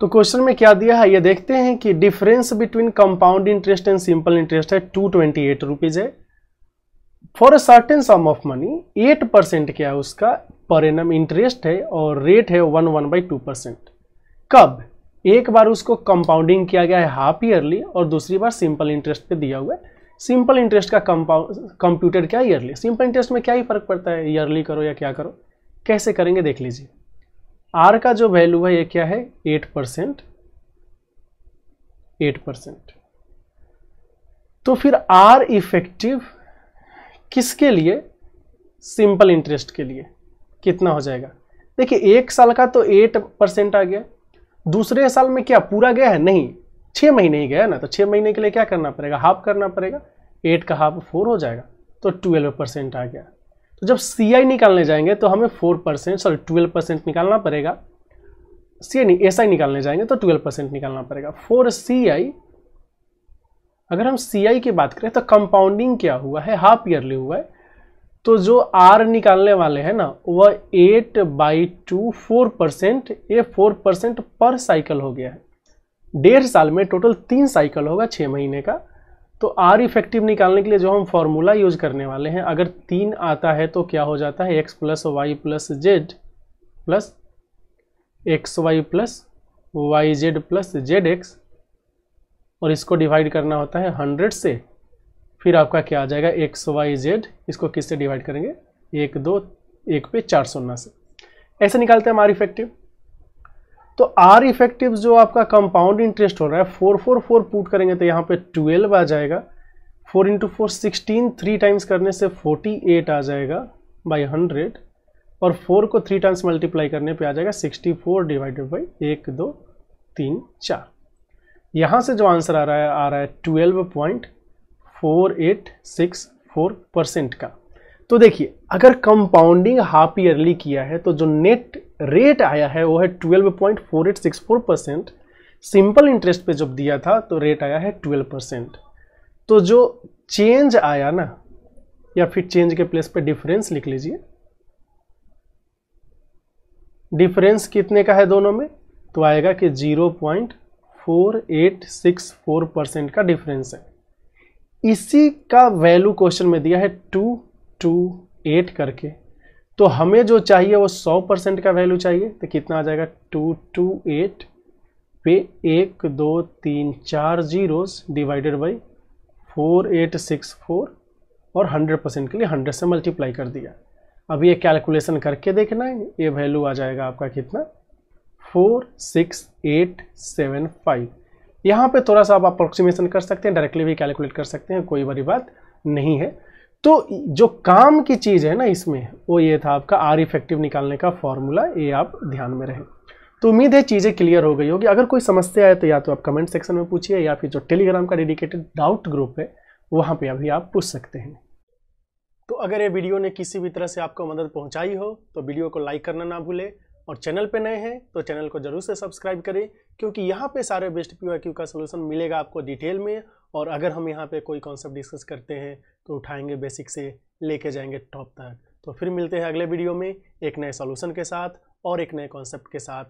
तो क्वेश्चन में क्या दिया है ये देखते हैं कि difference between compound interest and simple interest है टू ट्वेंटी एट रुपीज है for a certain sum of money at percent क्या है उसका पर एनम इंटरेस्ट है और रेट है one one by two percent कब एक बार उसको कंपाउंडिंग किया गया है हाफ ईयरली और दूसरी बार सिंपल इंटरेस्ट पे दिया हुआ है सिंपल इंटरेस्ट का कंप्यूटेड क्या ईयरली सिंपल इंटरेस्ट में क्या ही फर्क पड़ता है ईयरली करो या क्या करो कैसे करेंगे देख लीजिए आर का जो वैल्यू है ये क्या है एट परसेंट एट परसेंट तो फिर आर इफेक्टिव किसके लिए सिंपल इंटरेस्ट के लिए कितना हो जाएगा देखिए एक साल का तो एट परसेंट आ गया दूसरे साल में क्या पूरा गया है नहीं छः महीने ही गया ना तो छः महीने के लिए क्या करना पड़ेगा हाफ करना पड़ेगा एट का हाफ फोर हो जाएगा तो ट्वेल्व परसेंट आ गया तो जब सी आई निकालने जाएंगे तो हमें four percent sorry twelve percent निकालना पड़ेगा सी आई नहीं एस आई निकालने जाएंगे तो ट्वेल्व परसेंट निकालना पड़ेगा फोर सी आई अगर हम सी आई की बात करें तो कंपाउंडिंग क्या हुआ है हाफ ईयरली हुआ है तो जो आर निकालने वाले हैं ना वह eight by two four percent ये फोर परसेंट पर साइकिल हो गया है डेढ़ साल में टोटल तीन साइकिल होगा छः महीने का तो आर इफेक्टिव निकालने के लिए जो हम फॉर्मूला यूज करने वाले हैं अगर तीन आता है तो क्या हो जाता है x plus y plus z plus x y plus y z plus z x और इसको डिवाइड करना होता है हंड्रेड से फिर आपका क्या आ जाएगा एक्स वाई जेड इसको किससे डिवाइड करेंगे एक दो एक पे चार सौ से ऐसे निकालते हैं हमारे इफेक्टिव तो आर इफेक्टिव जो आपका कंपाउंड इंटरेस्ट हो रहा है फोर फोर फोर पुट करेंगे तो यहाँ पे ट्वेल्व आ जाएगा four into four sixteen three times करने से फोर्टी एट आ जाएगा बाई हंड्रेड और फोर को थ्री टाइम्स मल्टीप्लाई करने पे आ जाएगा सिक्सटी फोर डिवाइडेड बाई एक दो तीन चार यहाँ से जो आंसर आ रहा है आ रहा है twelve point four eight six four percent का तो देखिए अगर कंपाउंडिंग हाफ ईयरली किया है तो जो नेट रेट आया है वो है 12.4864 परसेंट सिंपल इंटरेस्ट पे जब दिया था तो रेट आया है 12 परसेंट तो जो चेंज आया ना या फिर चेंज के प्लेस पे डिफरेंस लिख लीजिए डिफरेंस कितने का है दोनों में तो आएगा कि 0.4864 परसेंट का डिफरेंस है इसी का वैल्यू क्वेश्चन में दिया है टू टू एट करके तो हमें जो चाहिए वो सौ परसेंट का वैल्यू चाहिए तो कितना आ जाएगा टू टू एट पे एक दो तीन चार zeros divided by four eight six four और हंड्रेड परसेंट के लिए हंड्रेड से मल्टीप्लाई कर दिया अब ये कैलकुलेशन करके देखना है ये वैल्यू आ जाएगा आपका कितना four six eight seven five यहाँ पर थोड़ा सा आप अप्रोक्सीमेशन कर सकते हैं डायरेक्टली भी कैलकुलेट कर सकते हैं कोई बड़ी बात नहीं है तो जो काम की चीज़ है ना इसमें वो ये था आपका आर इफेक्टिव निकालने का फॉर्मूला ये आप ध्यान में रहें तो उम्मीद है चीज़ें क्लियर हो गई होगी अगर कोई समस्या है तो या तो आप कमेंट सेक्शन में पूछिए या फिर जो टेलीग्राम का डेडिकेटेड डाउट ग्रुप है वहां पर अभी आप पूछ सकते हैं तो अगर ये वीडियो ने किसी भी तरह से आपको मदद पहुंचाई हो तो वीडियो को लाइक करना ना भूलें और चैनल पे नए हैं तो चैनल को जरूर से सब्सक्राइब करें क्योंकि यहाँ पे सारे बेस्ट पी का सोल्यूशन मिलेगा आपको डिटेल में और अगर हम यहाँ पे कोई कॉन्सेप्ट डिस्कस करते हैं तो उठाएंगे बेसिक से लेके जाएंगे टॉप तक तो फिर मिलते हैं अगले वीडियो में एक नए सॉल्यूशन के साथ और एक नए कॉन्सेप्ट के साथ